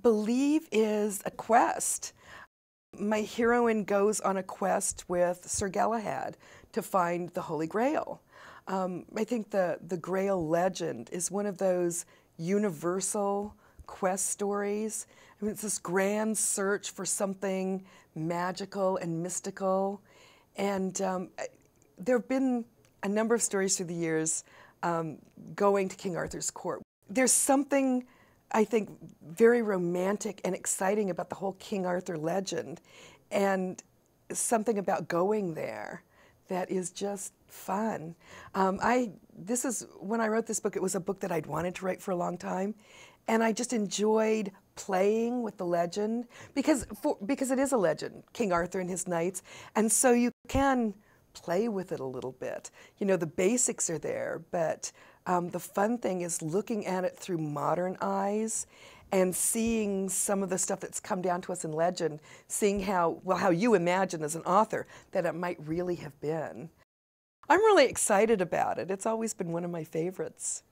believe is a quest. My heroine goes on a quest with Sir Galahad to find the Holy Grail. Um, I think the, the Grail legend is one of those universal quest stories. I mean, it's this grand search for something magical and mystical. And um, there have been a number of stories through the years um, going to King Arthur's court. There's something I think, very romantic and exciting about the whole King Arthur legend, and something about going there that is just fun. Um, I this is when I wrote this book. It was a book that I'd wanted to write for a long time, and I just enjoyed playing with the legend because for, because it is a legend, King Arthur and his knights, and so you can play with it a little bit. You know, the basics are there, but um, the fun thing is looking at it through modern eyes and seeing some of the stuff that's come down to us in legend, seeing how, well, how you imagine as an author that it might really have been. I'm really excited about it. It's always been one of my favorites.